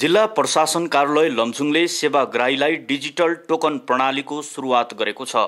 जिल्ला प्रशासन कार्यालय लम्चुङले सेवाग्राहीलाई डिजिटल टोकन प्रणालीको सुरुवात गरेको छ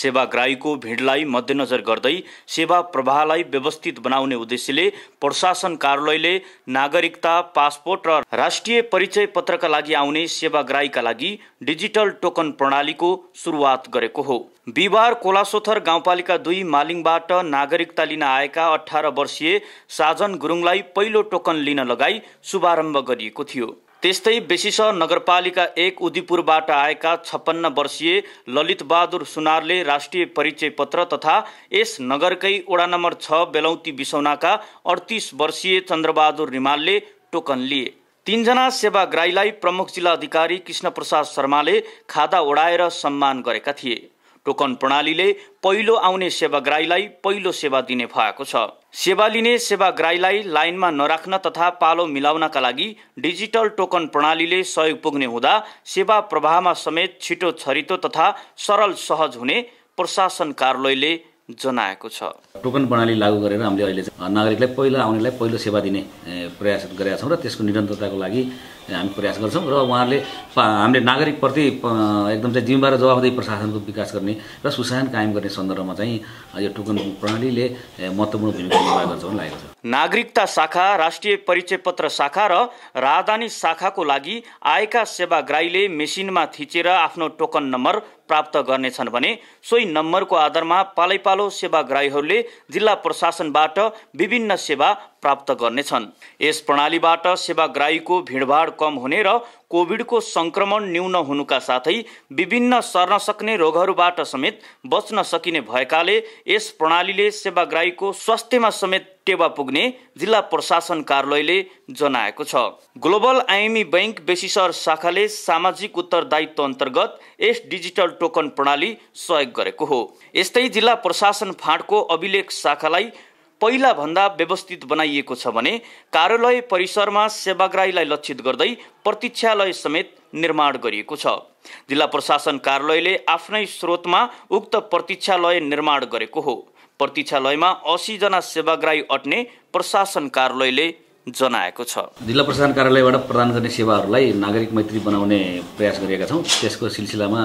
सेवाग्राहीको भिडलाई मध्यनजर गर्दै सेवा प्रवाहलाई व्यवस्थित बनाउने उद्देश्यले प्रशासन कार्यालयले नागरिकता पासपोर्ट र राष्ट्रिय परिचय पत्रका लागि आउने सेवाग्राहीका लागि डिजिटल टोकन प्रणालीको सुरुवात गरेको हो बिहिबार कोलासोथर गाउँपालिका दुई मालिङबाट नागरिकता लिन आएका अठार वर्षीय साजन गुरुङलाई पहिलो टोकन लिन लगाई शुभारम्भ गरिएको थियो त्यस्तै बेसिस नगरपालिका एक उदिपुरबाट आएका छप्पन्न वर्षीय ललितबहादुर सुनारले राष्ट्रिय परिचय पत्र तथा यस नगरकै ओडा नम्बर छ बेलौती बिसौनाका अडतिस वर्षीय चन्द्रबहादुर रिमालले टोकन लिए तीनजना सेवाग्राहीलाई प्रमुख जिल्ला अधिकारी कृष्णप्रसाद शर्माले खादा ओढाएर सम्मान गरेका थिए टोकन प्रणालीले पहिलो आउने सेवाग्राहीलाई पहिलो सेवा दिने भएको छ सेवा लिने सेवाग्राहीलाई लाइनमा नराख्न तथा पालो मिलाउनका लागि डिजिटल टोकन प्रणालीले सहयोग पुग्ने हुँदा सेवा प्रवाहमा समेत छिटो छरितो तथा सरल सहज हुने प्रशासन कार्यालयले जनाएको छ टोकन प्रणाली लागू गरेर हामीले अहिले नागरिकलाई पहिलो आउनेलाई पहिलो सेवा दिने प्रयास गरेका छौँ र त्यसको निरन्तरताको लागि हामी प्रयास गर्छौँ र उहाँहरूले हामीले नागरिकप्रति एकदम चाहिँ जिम्मेवार जवाबदेही प्रशासनको विकास गर्ने र सुशासन कायम गर्ने सन्दर्भमा चाहिँ यो टोकन प्रणालीले महत्त्वपूर्ण भूमिका निर्वाह गर्छ भन्ने लागेको छ नागरिकता शाखा राष्ट्रिय परिचय पत्र शाखा र राजधानी शाखाको लागि आएका सेवाग्राहीले मेसिनमा थिचेर आफ्नो टोकन नम्बर प्राप्त गर्नेछन् भने सोही नम्बरको आधारमा पालैपालो सेवाग्राहीहरूले जिल्ला प्रशासनबाट विभिन्न सेवा प्राप्त गर्नेछन् यस प्रणालीबाट सेवाग्राहीको भिडभाड कम हुने र कोभिडको सङ्क्रमण न्यून हुनुका साथै विभिन्न सर्न सक्ने रोगहरूबाट समेत बच्न सकिने भएकाले यस प्रणालीले सेवाग्राहीको स्वास्थ्यमा समेत टेवा पुग्ने जिल्ला प्रशासन कार्यालयले जनाएको छ ग्लोबल आइएमई बैङ्क बेसिसर शाखाले सामाजिक उत्तरदायित्व अन्तर्गत यस डिजिटल टोकन प्रणाली सहयोग गरेको हो यस्तै जिल्ला प्रशासन फाँडको अभिलेख शाखालाई पहिला भन्दा व्यवस्थित बनाइएको छ भने कार्यालय परिसरमा सेवाग्राहीलाई लक्षित गर्दै प्रतीक्षालय समेत निर्माण गरिएको छ जिल्ला प्रशासन कार्यालयले आफ्नै स्रोतमा उक्त प्रतीक्षालय निर्माण गरेको हो प्रतीक्षालयमा असीजना सेवाग्राही अट्ने प्रशासन कार्यालयले जनाएको छ जिल्ला प्रशासन कार्यालयबाट प्रदान गर्ने सेवाहरूलाई नागरिक मैत्री बनाउने प्रयास गरेका छौँ त्यसको सिलसिलामा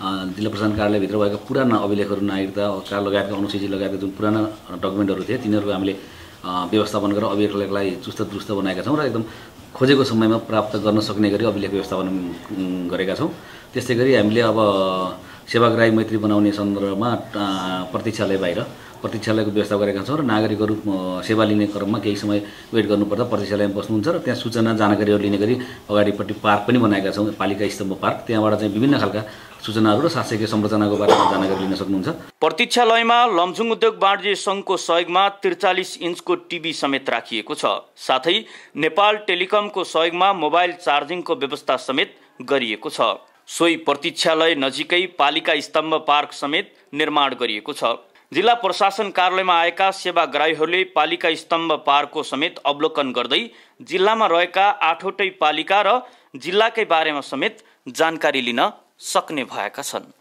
जिल्ला प्रशासन कार्यालयभित्र भएको पुराना अभिलेखहरू नागरिकता का लगायतका अनुसूची लगायतका जुन पुराना डकुमेन्टहरू थिए तिनीहरूको हामीले व्यवस्थापन गरेर अभिलेखलाई चुस्त दुरुस्त बनाएका छौँ र एकदम खोजेको समयमा प्राप्त गर्न सक्ने गरी अभिलेख व्यवस्थापन गरेका छौँ त्यस्तै गरी हामीले अब सेवाग्राही मैत्री बनाउने सन्दर्भमा प्रतीक्षालय बाहिर प्रतीक्षालयको व्यवस्था गरेका छौँ र नागरिकहरू सेवा लिने क्रममा केही समय वेट गर्नुपर्दा प्रतीक्षालयमा बस्नुहुन्छ र त्यहाँ सूचना जानकारीहरू लिने गरी अगाडिपट्टि पार्क पनि बनाएका छौँ पालिका स्तम्भ पार्क त्यहाँबाट चाहिँ विभिन्न खालका सूचनाहरू र शासकीय संरचनाको बारेमा जानकारी लिन सक्नुहुन्छ प्रतीक्षालयमा लमजुङ उद्योग वाणिज्य सङ्घको सहयोगमा त्रिचालिस इन्चको टिभी समेत राखिएको छ साथै नेपाल टेलिकमको सहयोगमा मोबाइल चार्जिङको व्यवस्था समेत गरिएको छ सोही प्रतीक्षालय नजिकै पालिका स्तम्भ पार्क समेत निर्माण गरिएको छ जिल्ला प्रशासन कार्यालयमा आएका सेवाग्राहीहरूले पालिका स्तम्भ पार्कको समेत अवलोकन गर्दै जिल्लामा रहेका आठवटै पालिका र जिल्लाकै बारेमा समेत जानकारी लिन सक्ने भएका छन्